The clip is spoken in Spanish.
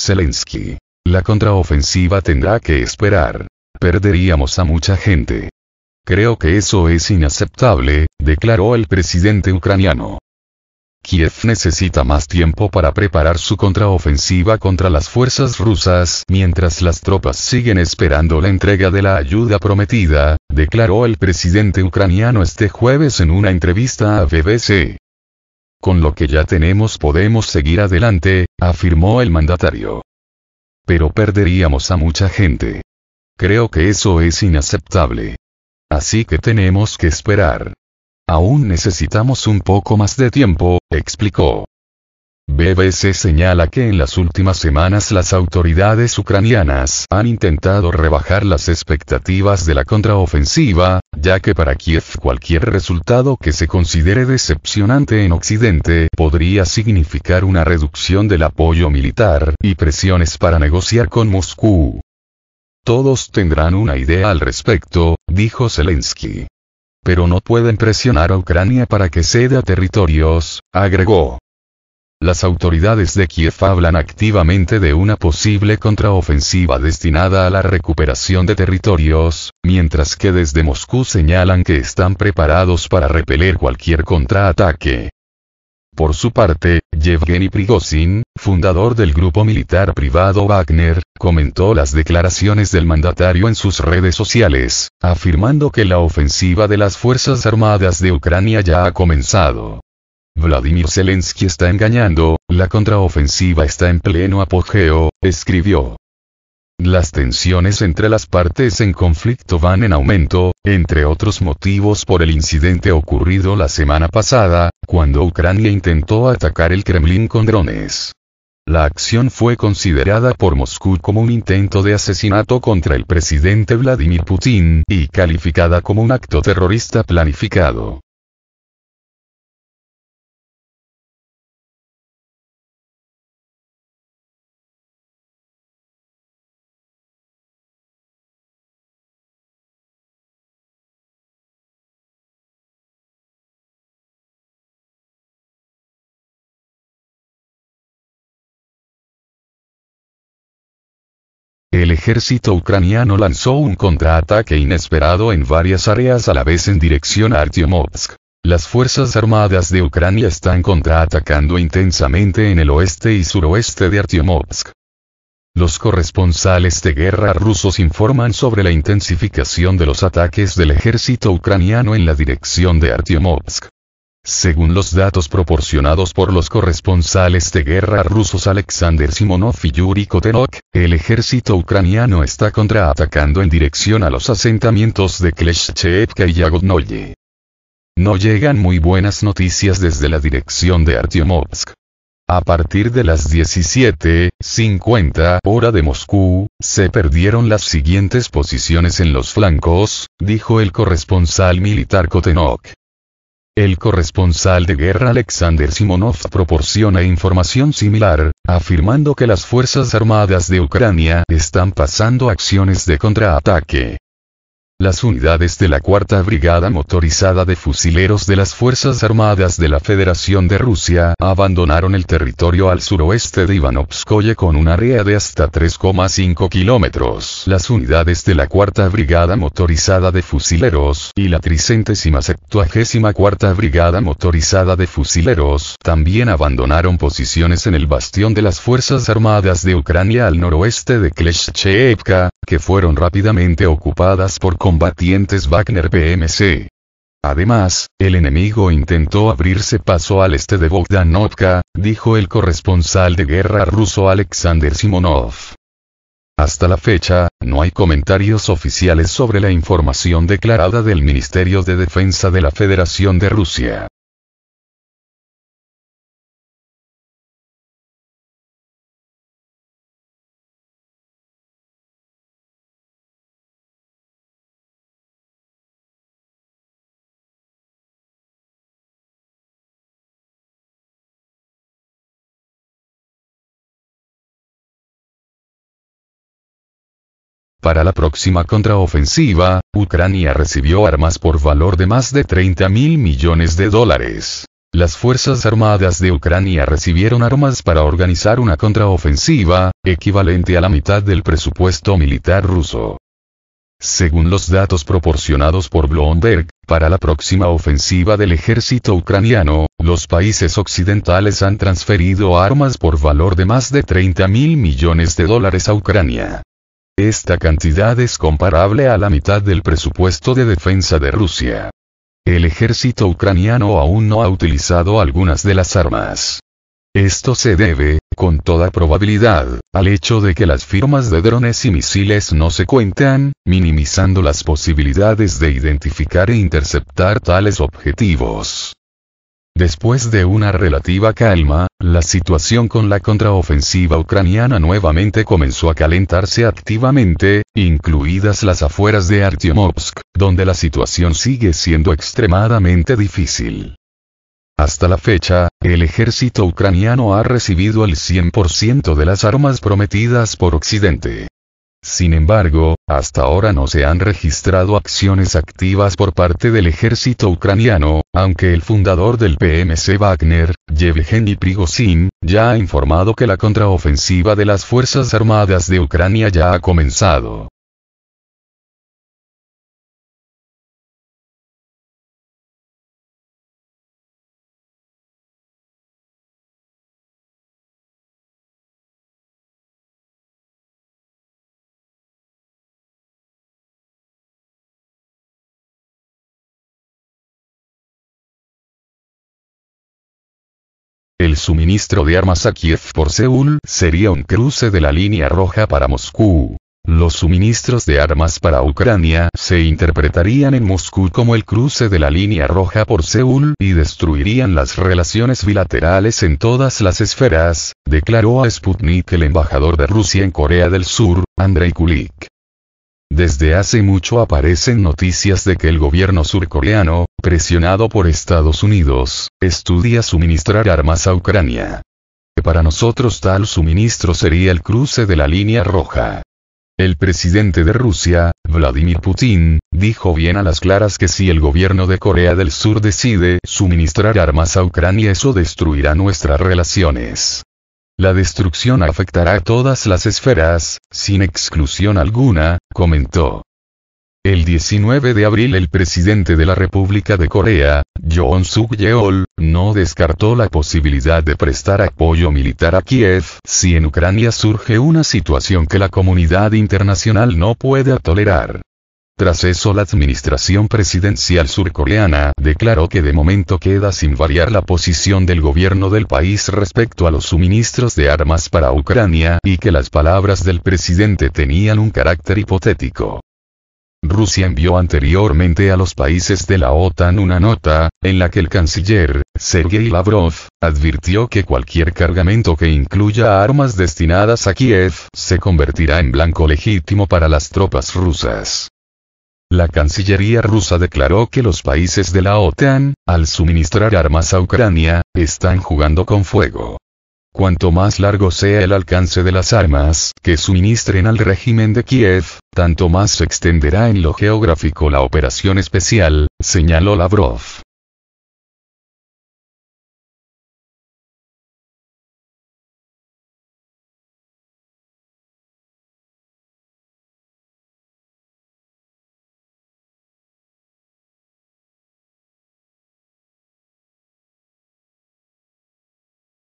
Zelensky. La contraofensiva tendrá que esperar. Perderíamos a mucha gente. Creo que eso es inaceptable, declaró el presidente ucraniano. Kiev necesita más tiempo para preparar su contraofensiva contra las fuerzas rusas mientras las tropas siguen esperando la entrega de la ayuda prometida, declaró el presidente ucraniano este jueves en una entrevista a BBC. Con lo que ya tenemos podemos seguir adelante, afirmó el mandatario. Pero perderíamos a mucha gente. Creo que eso es inaceptable. Así que tenemos que esperar. Aún necesitamos un poco más de tiempo, explicó. BBC señala que en las últimas semanas las autoridades ucranianas han intentado rebajar las expectativas de la contraofensiva, ya que para Kiev cualquier resultado que se considere decepcionante en Occidente podría significar una reducción del apoyo militar y presiones para negociar con Moscú. Todos tendrán una idea al respecto, dijo Zelensky. Pero no pueden presionar a Ucrania para que ceda territorios, agregó. Las autoridades de Kiev hablan activamente de una posible contraofensiva destinada a la recuperación de territorios, mientras que desde Moscú señalan que están preparados para repeler cualquier contraataque. Por su parte, Yevgeny Prigozhin, fundador del grupo militar privado Wagner, comentó las declaraciones del mandatario en sus redes sociales, afirmando que la ofensiva de las Fuerzas Armadas de Ucrania ya ha comenzado. Vladimir Zelensky está engañando, la contraofensiva está en pleno apogeo, escribió. Las tensiones entre las partes en conflicto van en aumento, entre otros motivos por el incidente ocurrido la semana pasada, cuando Ucrania intentó atacar el Kremlin con drones. La acción fue considerada por Moscú como un intento de asesinato contra el presidente Vladimir Putin, y calificada como un acto terrorista planificado. el ejército ucraniano lanzó un contraataque inesperado en varias áreas a la vez en dirección a Artyomovsk. Las Fuerzas Armadas de Ucrania están contraatacando intensamente en el oeste y suroeste de Artyomovsk. Los corresponsales de guerra rusos informan sobre la intensificación de los ataques del ejército ucraniano en la dirección de Artyomovsk. Según los datos proporcionados por los corresponsales de guerra rusos Alexander Simonov y Yuri Kotenok, el ejército ucraniano está contraatacando en dirección a los asentamientos de Kleshchevka y Yagodnoye. No llegan muy buenas noticias desde la dirección de Artyomovsk. A partir de las 17.50 hora de Moscú, se perdieron las siguientes posiciones en los flancos, dijo el corresponsal militar Kotenok. El corresponsal de guerra Alexander Simonov proporciona información similar, afirmando que las Fuerzas Armadas de Ucrania están pasando acciones de contraataque. Las unidades de la Cuarta Brigada Motorizada de Fusileros de las Fuerzas Armadas de la Federación de Rusia abandonaron el territorio al suroeste de Ivanovskoye con un área de hasta 3,5 kilómetros. Las unidades de la Cuarta Brigada Motorizada de Fusileros y la tricentésima septuagésima Cuarta Brigada Motorizada de Fusileros también abandonaron posiciones en el bastión de las Fuerzas Armadas de Ucrania al noroeste de Kleshchevka, que fueron rápidamente ocupadas por combatientes Wagner PMC. Además, el enemigo intentó abrirse paso al este de Bogdanovka, dijo el corresponsal de guerra ruso Alexander Simonov. Hasta la fecha, no hay comentarios oficiales sobre la información declarada del Ministerio de Defensa de la Federación de Rusia. Para la próxima contraofensiva, Ucrania recibió armas por valor de más de 30 mil millones de dólares. Las Fuerzas Armadas de Ucrania recibieron armas para organizar una contraofensiva, equivalente a la mitad del presupuesto militar ruso. Según los datos proporcionados por Bloomberg, para la próxima ofensiva del ejército ucraniano, los países occidentales han transferido armas por valor de más de 30 mil millones de dólares a Ucrania. Esta cantidad es comparable a la mitad del presupuesto de defensa de Rusia. El ejército ucraniano aún no ha utilizado algunas de las armas. Esto se debe, con toda probabilidad, al hecho de que las firmas de drones y misiles no se cuentan, minimizando las posibilidades de identificar e interceptar tales objetivos. Después de una relativa calma, la situación con la contraofensiva ucraniana nuevamente comenzó a calentarse activamente, incluidas las afueras de Artyomovsk, donde la situación sigue siendo extremadamente difícil. Hasta la fecha, el ejército ucraniano ha recibido el 100% de las armas prometidas por Occidente. Sin embargo, hasta ahora no se han registrado acciones activas por parte del ejército ucraniano, aunque el fundador del PMC Wagner, Yevgeny Prigozhin, ya ha informado que la contraofensiva de las Fuerzas Armadas de Ucrania ya ha comenzado. El suministro de armas a Kiev por Seúl sería un cruce de la línea roja para Moscú. Los suministros de armas para Ucrania se interpretarían en Moscú como el cruce de la línea roja por Seúl y destruirían las relaciones bilaterales en todas las esferas, declaró a Sputnik el embajador de Rusia en Corea del Sur, Andrei Kulik. Desde hace mucho aparecen noticias de que el gobierno surcoreano, presionado por Estados Unidos, estudia suministrar armas a Ucrania. Para nosotros tal suministro sería el cruce de la línea roja. El presidente de Rusia, Vladimir Putin, dijo bien a las claras que si el gobierno de Corea del Sur decide suministrar armas a Ucrania eso destruirá nuestras relaciones. La destrucción afectará a todas las esferas, sin exclusión alguna, comentó. El 19 de abril el presidente de la República de Corea, Yoon Suk Yeol, no descartó la posibilidad de prestar apoyo militar a Kiev si en Ucrania surge una situación que la comunidad internacional no pueda tolerar. Tras eso la administración presidencial surcoreana declaró que de momento queda sin variar la posición del gobierno del país respecto a los suministros de armas para Ucrania y que las palabras del presidente tenían un carácter hipotético. Rusia envió anteriormente a los países de la OTAN una nota, en la que el canciller, Sergei Lavrov, advirtió que cualquier cargamento que incluya armas destinadas a Kiev se convertirá en blanco legítimo para las tropas rusas. La Cancillería rusa declaró que los países de la OTAN, al suministrar armas a Ucrania, están jugando con fuego. Cuanto más largo sea el alcance de las armas que suministren al régimen de Kiev, tanto más se extenderá en lo geográfico la operación especial, señaló Lavrov.